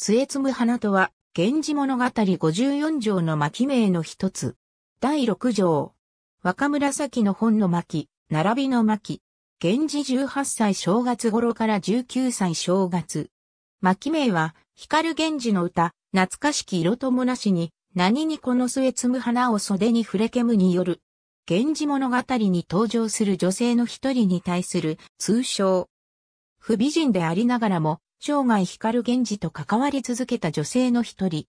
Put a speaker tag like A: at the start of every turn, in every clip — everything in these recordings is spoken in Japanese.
A: 末摘む花とは、源氏物語54条の巻名の一つ。第6条。若紫の本の巻、並びの巻。源氏18歳正月頃から19歳正月。巻名は、光源氏の歌、懐かしき色ともなしに、何にこの末摘む花を袖に触れけむによる。源氏物語に登場する女性の一人に対する通称。不美人でありながらも、生涯光源氏と関わり続けた女性の一人。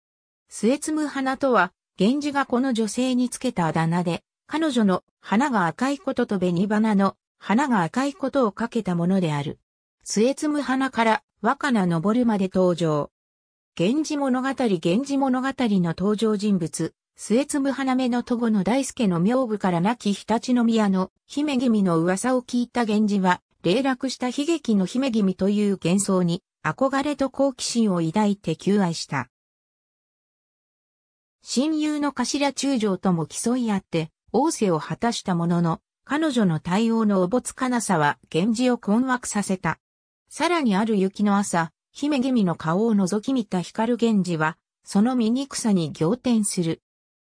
A: 末摘む花とは、源氏がこの女性につけたあだ名で、彼女の花が赤いことと紅花の花が赤いことをかけたものである。末摘む花から若菜登るまで登場。源氏物語源氏物語の登場人物、末摘花目の戸後の大助の名部から亡き日立宮の姫君の噂を聞いた源氏は、霊落した悲劇の姫君という幻想に憧れと好奇心を抱いて求愛した。親友の頭中将とも競い合って、王政を果たしたものの、彼女の対応のおぼつかなさは、源氏を困惑させた。さらにある雪の朝、姫君の顔を覗き見た光源氏は、その醜さに仰天する。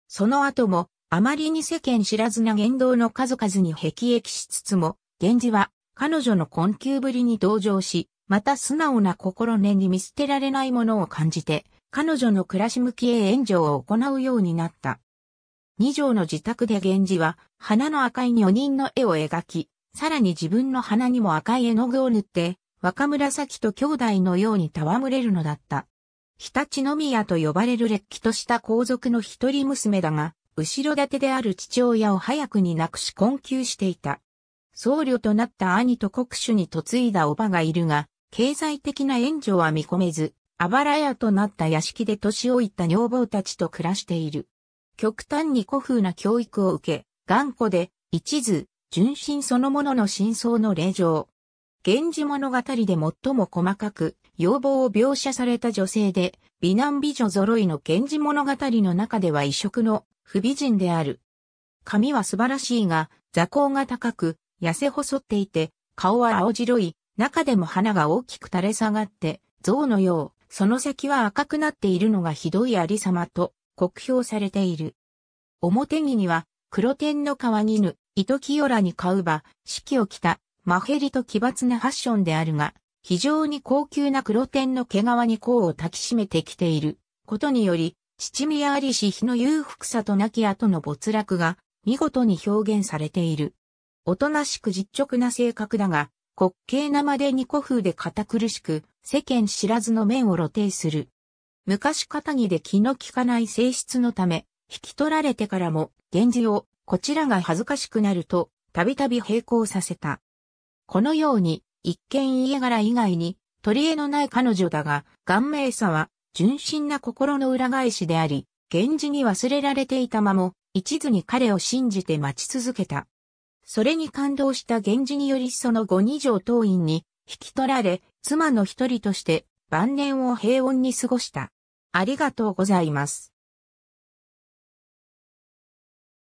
A: その後も、あまりに世間知らずな言動の数々に辟易しつつも、源氏は、彼女の困窮ぶりに同情し、また素直な心根に見捨てられないものを感じて、彼女の暮らし向きへ援助を行うようになった。二条の自宅で源氏は、花の赤い女人の絵を描き、さらに自分の鼻にも赤い絵の具を塗って、若紫と兄弟のように戯れるのだった。日立宮と呼ばれる劣気とした皇族の一人娘だが、後ろ盾である父親を早くに亡くし困窮していた。僧侶となった兄と国主に嫁いだ叔母がいるが、経済的な援助は見込めず、あばら屋となった屋敷で年老いた女房たちと暮らしている。極端に古風な教育を受け、頑固で、一途、純真そのものの真相の霊状。源氏物語で最も細かく、要望を描写された女性で、美男美女揃いの源氏物語の中では異色の不美人である。髪は素晴らしいが、座高が高く、痩せ細っていて、顔は青白い、中でも花が大きく垂れ下がって、像のよう、その先は赤くなっているのがひどいありさまと、酷評されている。表木には、黒天の川にぬ、糸清らに買う場、四季を着た、マヘリと奇抜なファッションであるが、非常に高級な黒天の毛皮に甲を焚きしめてきていることにより、七宮ありし日の裕福さと亡き後の没落が見事に表現されている。おとなしく実直な性格だが、滑稽なまでに古風で堅苦しく、世間知らずの面を露呈する。昔肩着で気の利かない性質のため、引き取られてからも、源氏を、こちらが恥ずかしくなると、たびたび並行させた。このように、一見家柄以外に、取り柄のない彼女だが、顔面さは、純真な心の裏返しであり、源氏に忘れられていた間も、一途に彼を信じて待ち続けた。それに感動した源氏によりその後二条当院に引き取られ、妻の一人として晩年を平穏に過ごした。ありがとうございます。